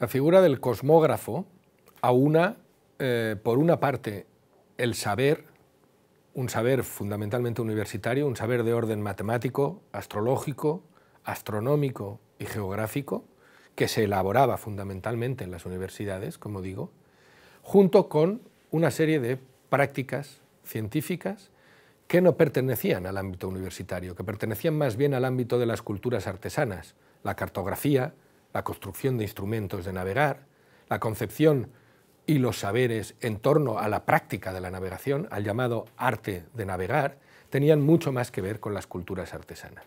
La figura del cosmógrafo aúna, eh, por una parte, el saber, un saber fundamentalmente universitario, un saber de orden matemático, astrológico, astronómico y geográfico, que se elaboraba fundamentalmente en las universidades, como digo, junto con una serie de prácticas científicas que no pertenecían al ámbito universitario, que pertenecían más bien al ámbito de las culturas artesanas, la cartografía, la construcción de instrumentos de navegar, la concepción y los saberes en torno a la práctica de la navegación, al llamado arte de navegar, tenían mucho más que ver con las culturas artesanas.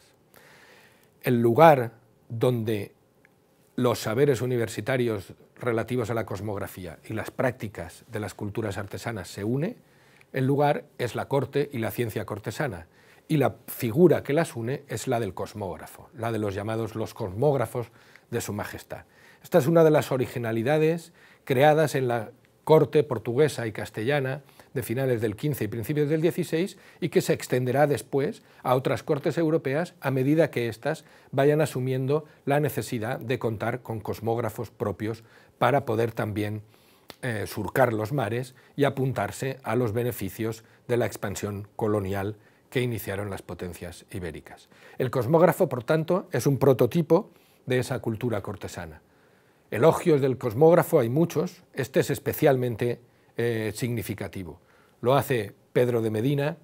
El lugar donde los saberes universitarios relativos a la cosmografía y las prácticas de las culturas artesanas se une, el lugar es la corte y la ciencia cortesana, y la figura que las une es la del cosmógrafo, la de los llamados los cosmógrafos de Su Majestad. Esta es una de las originalidades creadas en la corte portuguesa y castellana de finales del 15 y principios del 16 y que se extenderá después a otras cortes europeas a medida que éstas vayan asumiendo la necesidad de contar con cosmógrafos propios para poder también eh, surcar los mares y apuntarse a los beneficios de la expansión colonial que iniciaron las potencias ibéricas. El cosmógrafo, por tanto, es un prototipo de esa cultura cortesana. Elogios del cosmógrafo hay muchos, este es especialmente eh, significativo. Lo hace Pedro de Medina,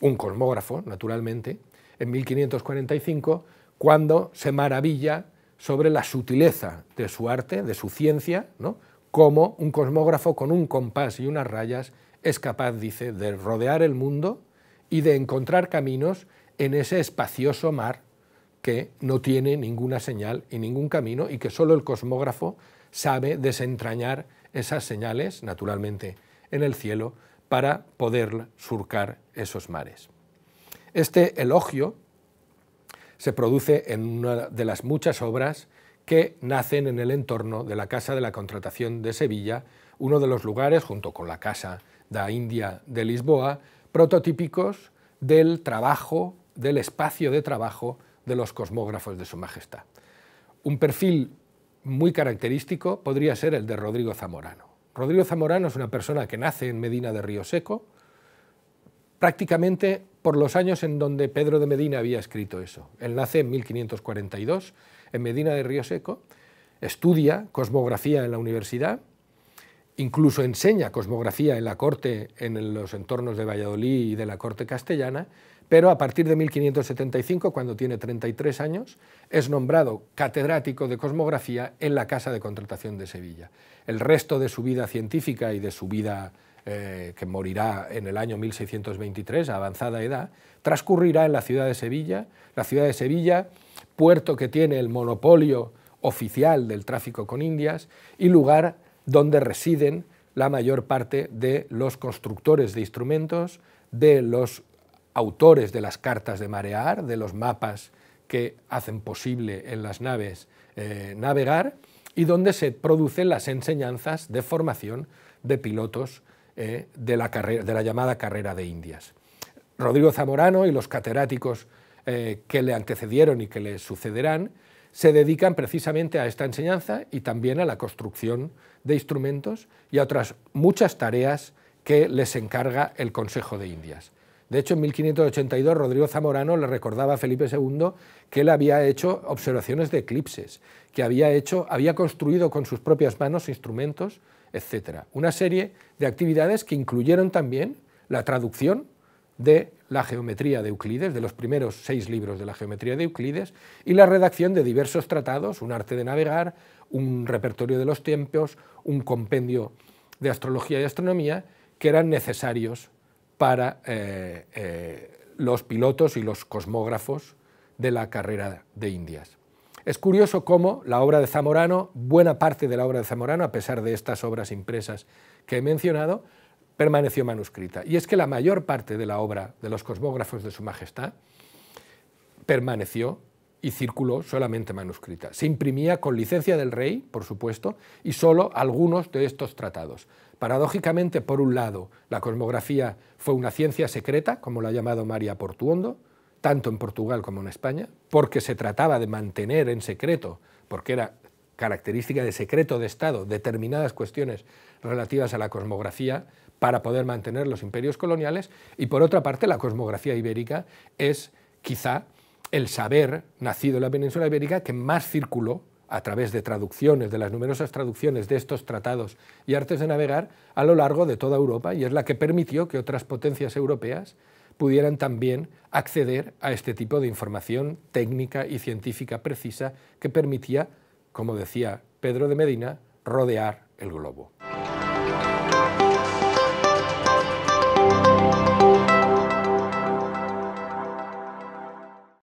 un cosmógrafo, naturalmente, en 1545, cuando se maravilla sobre la sutileza de su arte, de su ciencia, ¿no? como un cosmógrafo con un compás y unas rayas es capaz, dice, de rodear el mundo y de encontrar caminos en ese espacioso mar que no tiene ninguna señal y ningún camino y que solo el cosmógrafo sabe desentrañar esas señales, naturalmente, en el cielo para poder surcar esos mares. Este elogio se produce en una de las muchas obras que nacen en el entorno de la Casa de la Contratación de Sevilla, uno de los lugares, junto con la Casa de India de Lisboa, prototípicos del trabajo, del espacio de trabajo de los cosmógrafos de Su Majestad. Un perfil muy característico podría ser el de Rodrigo Zamorano. Rodrigo Zamorano es una persona que nace en Medina de Río Seco, prácticamente por los años en donde Pedro de Medina había escrito eso. Él nace en 1542 en Medina de Río Seco, estudia cosmografía en la universidad incluso enseña cosmografía en la corte, en los entornos de Valladolid y de la corte castellana, pero a partir de 1575, cuando tiene 33 años, es nombrado catedrático de cosmografía en la Casa de Contratación de Sevilla. El resto de su vida científica y de su vida eh, que morirá en el año 1623, a avanzada edad, transcurrirá en la ciudad de Sevilla, la ciudad de Sevilla, puerto que tiene el monopolio oficial del tráfico con Indias y lugar donde residen la mayor parte de los constructores de instrumentos, de los autores de las cartas de marear, de los mapas que hacen posible en las naves eh, navegar y donde se producen las enseñanzas de formación de pilotos eh, de, la llamada carrera de Indias. Rodrigo Zamorano y los catedráticos eh, que le antecedieron y que le sucederán se dedican precisamente a esta enseñanza y también a la construcción de instrumentos y a otras muchas tareas que les encarga el Consejo de Indias. De hecho, en 1582 Rodrigo Zamorano le recordaba a Felipe II que él había hecho observaciones de eclipses, que había, hecho, había construido con sus propias manos instrumentos, etc. Una serie de actividades que incluyeron también la traducción de la geometría de Euclides, de los primeros seis libros de la geometría de Euclides, y la redacción de diversos tratados, un arte de navegar, un repertorio de los tiempos, un compendio de astrología y astronomía, que eran necesarios para eh, eh, los pilotos y los cosmógrafos de la carrera de Indias. Es curioso cómo la obra de Zamorano, buena parte de la obra de Zamorano, a pesar de estas obras impresas que he mencionado, permaneció manuscrita. Y es que la mayor parte de la obra de los cosmógrafos de Su Majestad permaneció y circuló solamente manuscrita. Se imprimía con licencia del rey, por supuesto, y solo algunos de estos tratados. Paradójicamente, por un lado, la cosmografía fue una ciencia secreta, como la ha llamado María Portuondo, tanto en Portugal como en España, porque se trataba de mantener en secreto, porque era característica de secreto de Estado determinadas cuestiones relativas a la cosmografía para poder mantener los imperios coloniales y por otra parte la cosmografía ibérica es quizá el saber nacido en la península ibérica que más circuló a través de traducciones, de las numerosas traducciones de estos tratados y artes de navegar a lo largo de toda Europa y es la que permitió que otras potencias europeas pudieran también acceder a este tipo de información técnica y científica precisa que permitía como decía Pedro de Medina, rodear el globo.